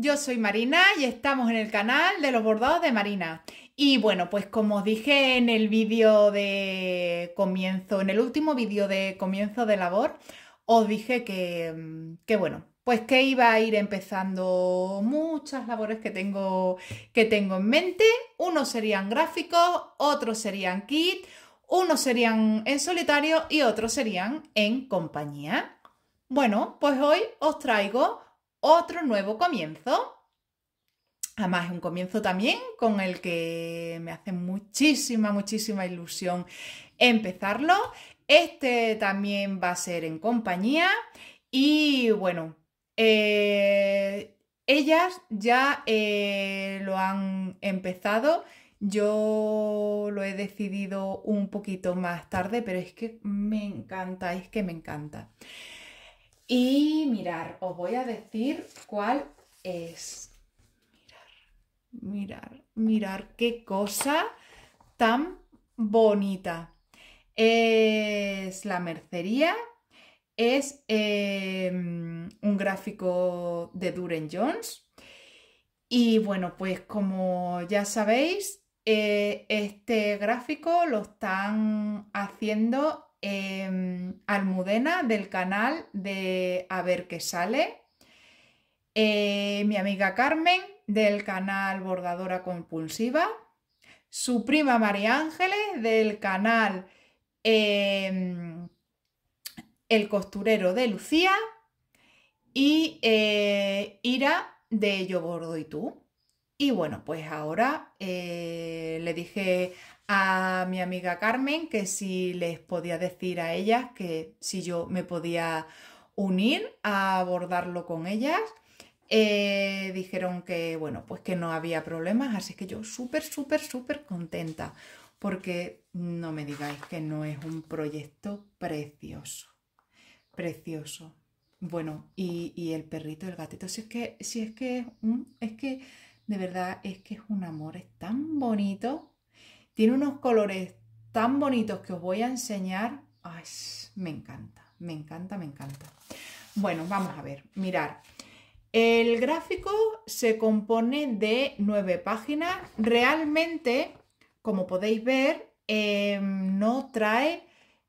Yo soy Marina y estamos en el canal de los bordados de Marina. Y bueno, pues como os dije en el vídeo de comienzo, en el último vídeo de comienzo de labor, os dije que, bueno, pues que iba a ir empezando muchas labores que tengo, que tengo en mente. Unos serían gráficos, otros serían kit, unos serían en solitario y otros serían en compañía. Bueno, pues hoy os traigo otro nuevo comienzo. Además, es un comienzo también con el que me hace muchísima, muchísima ilusión empezarlo. Este también va a ser en compañía y bueno, eh, ellas ya eh, lo han empezado. Yo lo he decidido un poquito más tarde, pero es que me encanta, es que me encanta. Y mirar, os voy a decir cuál es. Mirar, mirar, mirar qué cosa tan bonita. Es la mercería, es em, un gráfico de Duren Jones. Y bueno, pues como ya sabéis, eh, este gráfico lo están haciendo Em, Almudena del canal de A ver qué sale, eh, mi amiga Carmen del canal Bordadora Compulsiva, su prima María Ángeles del canal em, El Costurero de Lucía y eh, Ira de Yo Bordo y tú. Y bueno, pues ahora eh, le dije a mi amiga Carmen que si les podía decir a ellas que si yo me podía unir a abordarlo con ellas. Eh, dijeron que bueno, pues que no había problemas, así que yo súper, súper, súper contenta, porque no me digáis que no es un proyecto precioso, precioso. Bueno, y, el perrito, el gatito, si es que, si es que es que de verdad es que es un amor, es tan bonito. Tiene unos colores tan bonitos que os voy a enseñar. Ay, me encanta, me encanta, me encanta. Bueno, vamos a ver, mirar. El gráfico se compone de nueve páginas. Realmente, como podéis ver, em, no trae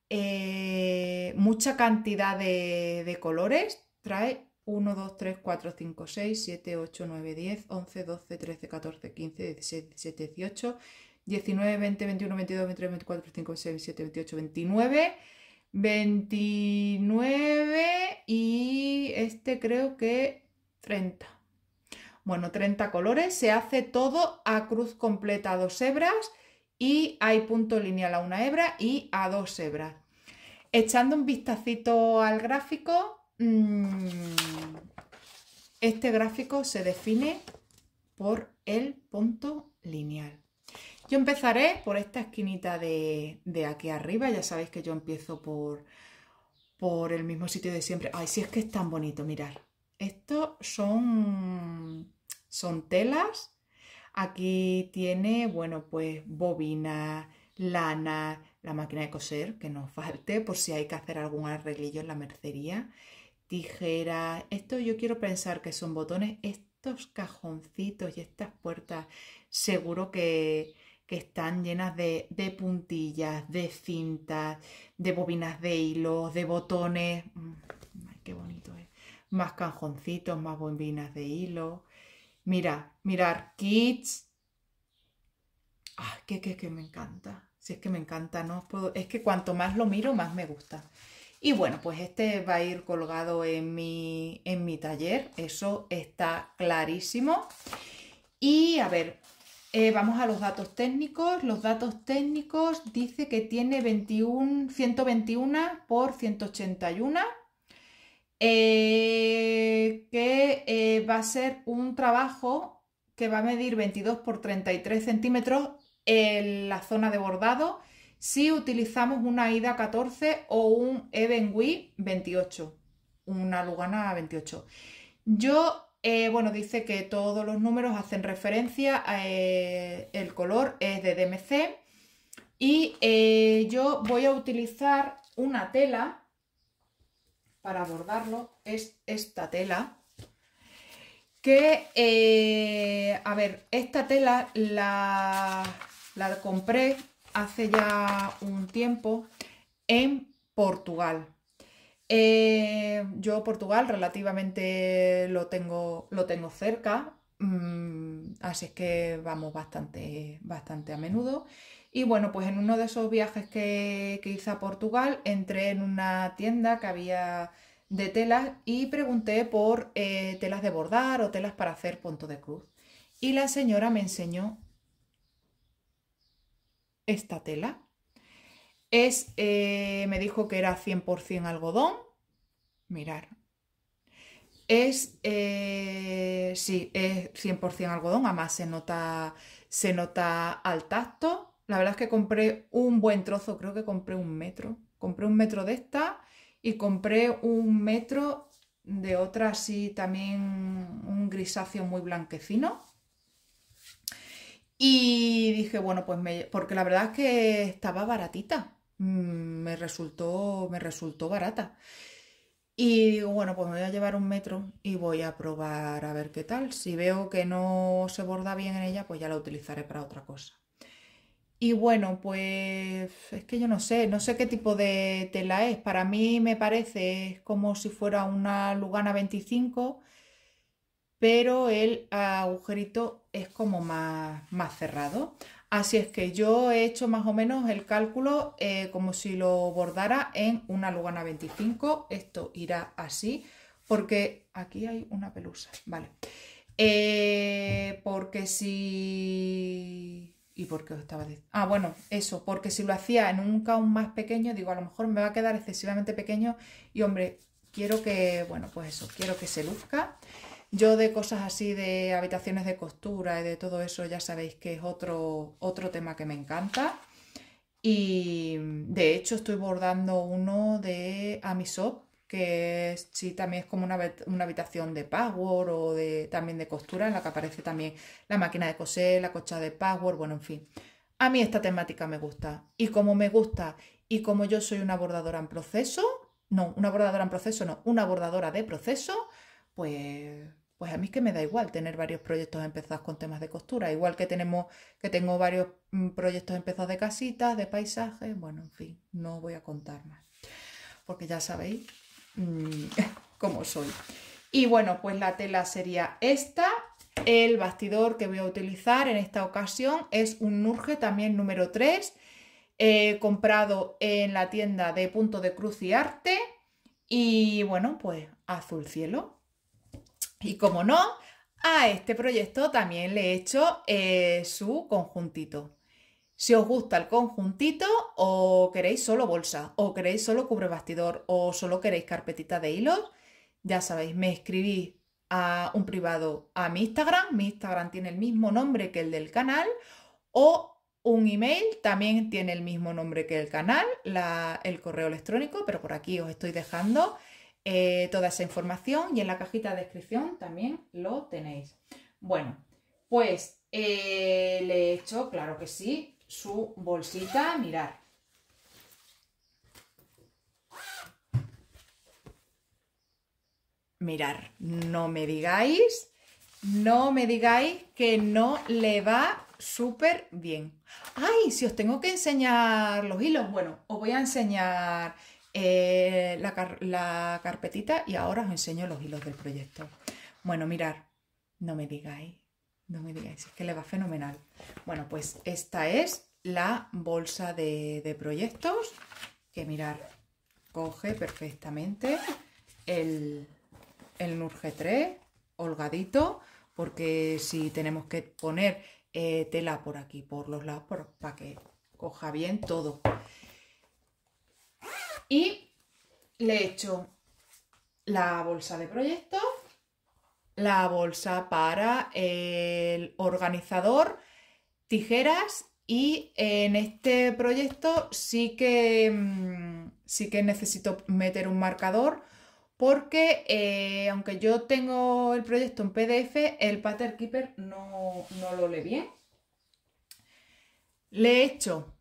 eh, mucha cantidad de, de colores. Trae 1, 2, 3, 4, 5, 6, 7, 8, 9, 10, 11, 12, 13, 14, 15, 16, 17, 18, 19, 20, 21, 22, 23, 24, 25, 26, 27, 28, 29. 29 y este creo que 30. Bueno, 30 colores. Se hace todo a cruz completa a dos hebras y hay punto lineal a una hebra y a dos hebras. Echando un vistacito al gráfico, Mm, este gráfico se define por el punto lineal. Yo empezaré por esta esquinita de, aquí arriba, ya sabéis que yo empiezo por, por el mismo sitio de siempre. Ay, si es que es tan bonito, mirar. esto son, son telas. Aquí tiene, bueno, pues bobina, lana, la máquina de coser, que nos falte, por si hay que hacer algún arreglillo en la mercería tijeras esto yo quiero pensar que son botones, estos cajoncitos y estas puertas seguro que, están llenas de, puntillas, de cintas, de bobinas de hilo, de botones. Mm, ay, qué bonito es. ¿eh? Más cajoncitos, más bobinas de hilo. Mira, mirar, kits. Ay, ah, que, me encanta. Si es que me encanta, no puedo. Es que cuanto más lo miro, más me gusta. Y bueno, pues este va a ir colgado en mi, en mi taller, eso está clarísimo. Y a ver, eh, vamos a los datos técnicos. Los datos técnicos dice que tiene 21, 121 por 181, eh, que eh, va a ser un trabajo que va a medir 22 por 33 centímetros en la zona de bordado si utilizamos una IDA 14 o un Wii 28, una Lugana 28. Yo, eh, bueno, dice que todos los números hacen referencia, a, eh, el color es de DMC y eh, yo voy a utilizar una tela para bordarlo, es esta tela que, a ver, esta tela la, la compré hace ya un tiempo en Portugal. Eh, yo Portugal relativamente lo tengo, lo tengo cerca, mm, así es que vamos bastante, bastante a menudo. Y bueno, pues en uno de esos viajes que, que hice a Portugal entré en una tienda que había de telas y pregunté por eh, telas de bordar o telas para hacer punto de cruz. Y la señora me enseñó esta tela. Es, eh, me dijo que era 100% algodón. Mirar. Es, eh, sí, es 100% algodón, además se nota, se nota al tacto. La verdad es que compré un buen trozo, creo que compré un metro. Compré un metro de esta y compré un metro de otra así también un grisáceo muy blanquecino. Y dije, bueno, pues me... porque la verdad es que estaba baratita, mm, me resultó, me resultó barata. Y digo, bueno, pues me voy a llevar un metro y voy a probar a ver qué tal. Si veo que no se borda bien en ella, pues ya la utilizaré para otra cosa. Y bueno, pues es que yo no sé, no sé qué tipo de tela es. Para mí me parece como si fuera una Lugana 25 pero el agujerito es como más, más cerrado. Así es que yo he hecho más o menos el cálculo eh, como si lo bordara en una lugana 25. Esto irá así porque aquí hay una pelusa, vale. Eh, porque si... ¿Y por qué os estaba diciendo? Ah, bueno, eso, porque si lo hacía en un caos más pequeño, digo, a lo mejor me va a quedar excesivamente pequeño y hombre, quiero que, bueno, pues eso, quiero que se luzca. Yo de cosas así de habitaciones de costura y de todo eso ya sabéis que es otro, otro tema que me encanta. Y de hecho estoy bordando uno de Amisop, que sí también es como una, habitación de Power o de, también de costura, en la que aparece también la máquina de coser, la cocha de Power, bueno, en fin. A mí esta temática me gusta. Y como me gusta y como yo soy una bordadora en proceso, no, una bordadora en proceso, no, una bordadora de proceso, pues pues a mí es que me da igual tener varios proyectos empezados con temas de costura, igual que tenemos que tengo varios mm, proyectos empezados de casitas, de paisajes, bueno, en fin, no voy a contar más, porque ya sabéis mm, cómo soy. Y bueno, pues la tela sería esta. El bastidor que voy a utilizar en esta ocasión es un Nurge también número 3, eh, comprado en la tienda de Punto de Cruz y Arte. Y bueno, pues azul cielo. Y como no, a este proyecto también le he hecho eh, su conjuntito. Si os gusta el conjuntito o queréis solo bolsa, o queréis solo cubre bastidor, o solo queréis carpetita de hilos, ya sabéis, me escribís a un privado a mi Instagram, mi Instagram tiene el mismo nombre que el del canal, o un email también tiene el mismo nombre que el canal, el correo electrónico, pero por aquí os estoy dejando eh, toda esa información y en la cajita de descripción también lo tenéis. Bueno, pues eh, le he hecho, claro que sí, su bolsita, mirar. Mirar, no me digáis, no me digáis que no le va súper bien. ¡Ay! Si os tengo que enseñar los hilos, bueno, os voy a enseñar eh, la, carpetita y ahora os enseño los hilos del proyecto. Bueno, mirar, no me digáis, no me digáis, es que le va fenomenal. Bueno, pues esta es la bolsa de, proyectos que mirar, coge perfectamente el, el Nurge 3, holgadito, porque si tenemos que poner eh, tela por aquí, por los lados, pues, para que coja bien todo. Y le hecho la bolsa de proyectos, la bolsa para el organizador, tijeras y en este proyecto sí que, mm, sí que necesito meter un marcador porque eh, aunque yo tengo el proyecto en PDF, el Pattern Keeper no, no lo lee bien. Le he hecho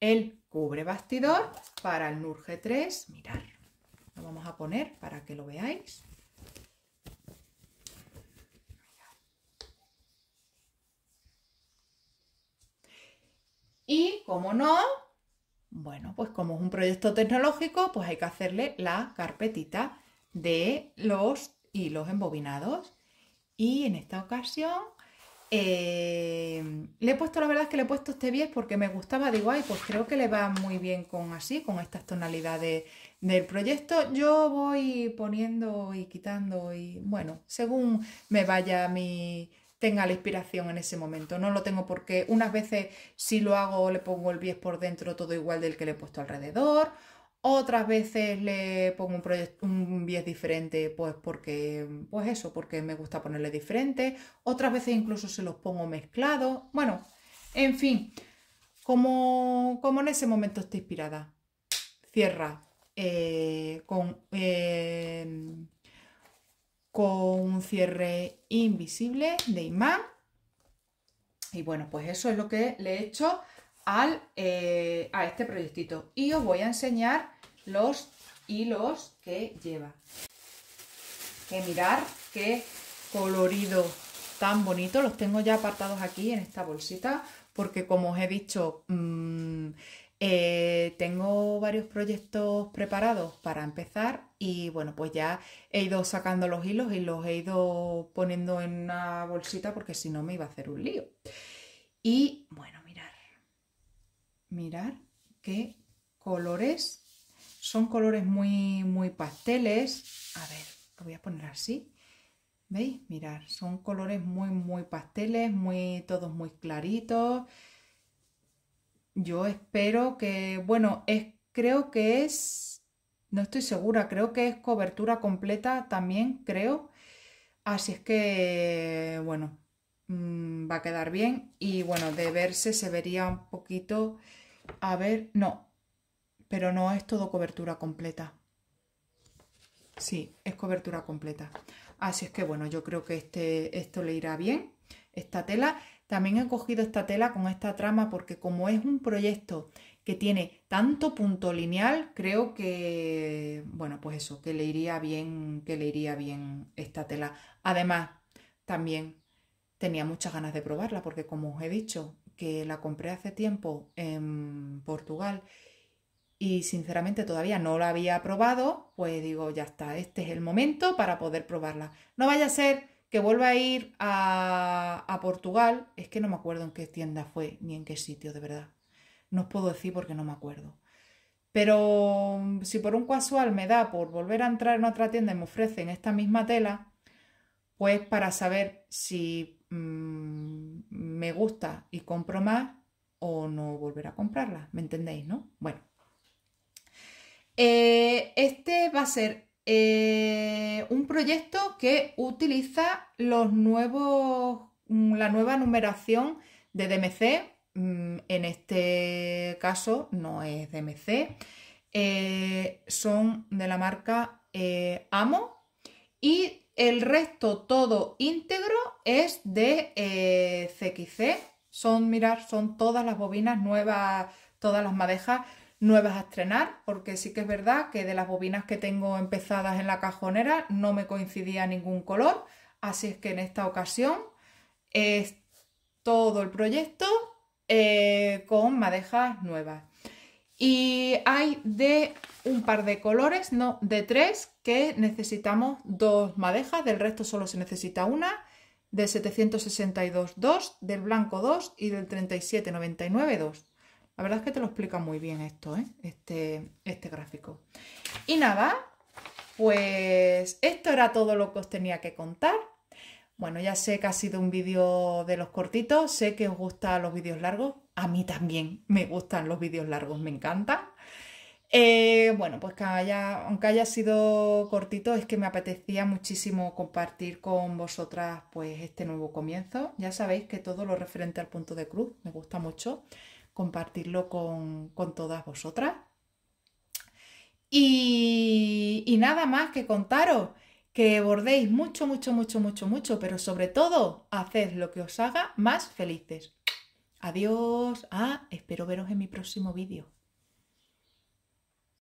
el cubre bastidor para el NUR G3, mirar, lo vamos a poner para que lo veáis. Y como no, bueno, pues como es un proyecto tecnológico, pues hay que hacerle la carpetita de los hilos embobinados. Y en esta ocasión eh, le he puesto, la verdad es que le he puesto este 10 porque me gustaba, digo, y pues creo que le va muy bien con así, con estas tonalidades del proyecto. Yo voy poniendo y quitando y bueno, según me vaya a mi tenga la inspiración en ese momento. No lo tengo porque unas veces si lo hago le pongo el 10 por dentro todo igual del que le he puesto alrededor otras veces le pongo un, un bies diferente, pues porque, pues eso, porque me gusta ponerle diferente. Otras veces incluso se los pongo mezclados. Bueno, en fin, como, en ese momento está inspirada, cierra eh, con, em, con un cierre invisible de imán. Y bueno, pues eso es lo que le he hecho al, eh, a este proyectito y os voy a enseñar los hilos que lleva. Que mirar qué colorido tan bonito. Los tengo ya apartados aquí en esta bolsita porque como os he dicho, mm, eh, tengo varios proyectos preparados para empezar y bueno, pues ya he ido sacando los hilos y los he ido poniendo en una bolsita porque si no me iba a hacer un lío. Y bueno, mirar qué colores. Son colores muy, muy pasteles. A ver, lo voy a poner así. ¿Veis? Mirar, son colores muy, muy pasteles, muy, todos muy claritos. Yo espero que, bueno, es, creo que es, no estoy segura, creo que es cobertura completa también, creo. Así es que, bueno, mm, va a quedar bien y bueno, de verse se vería un poquito a ver, no. Pero no es todo cobertura completa. Sí, es cobertura completa. Así es que bueno, yo creo que este, esto le irá bien, esta tela. También he cogido esta tela con esta trama porque como es un proyecto que tiene tanto punto lineal, creo que, bueno, pues eso, que le iría bien, que le iría bien esta tela. Además, también tenía muchas ganas de probarla porque como os he dicho que la compré hace tiempo en Portugal y sinceramente todavía no la había probado, pues digo, ya está, este es el momento para poder probarla. No vaya a ser que vuelva a ir a, a Portugal, es que no me acuerdo en qué tienda fue ni en qué sitio, de verdad. No os puedo decir porque no me acuerdo. Pero si por un casual me da por volver a entrar en otra tienda y me ofrecen esta misma tela, pues para saber si mm, me gusta y compro más o no volver a comprarla, ¿me entendéis, no? Bueno, eh, este va a ser eh, un proyecto que utiliza los nuevos, mm, la nueva numeración de DMC, mm, en este caso no es DMC, eh, son de la marca Amo y el resto todo íntegro es de CXC. Eh, son, mirar, son todas las bobinas nuevas, todas las madejas nuevas a estrenar, porque sí que es verdad que de las bobinas que tengo empezadas en la cajonera no me coincidía ningún color, así es que en esta ocasión es todo el proyecto eh, con madejas nuevas y hay de un par de colores, no, de tres, que necesitamos dos madejas, del resto solo se necesita una, del 762 2, del blanco 2 y del 3799 dos. La verdad es que te lo explica muy bien esto, ¿eh? este, este gráfico. Y nada, pues esto era todo lo que os tenía que contar. Bueno, ya sé que ha sido un vídeo de los cortitos, sé que os gustan los vídeos largos, a mí también me gustan los vídeos largos, me encantan. Eh, bueno, pues aunque haya sido cortito, es que me apetecía muchísimo compartir con vosotras pues este nuevo comienzo. Ya sabéis que todo lo referente al punto de cruz me gusta mucho compartirlo con, con todas vosotras. Y, y nada más que contaros que bordéis mucho, mucho, mucho, mucho, mucho, pero sobre todo haced lo que os haga más felices. Adiós. Ah, espero veros en mi próximo vídeo.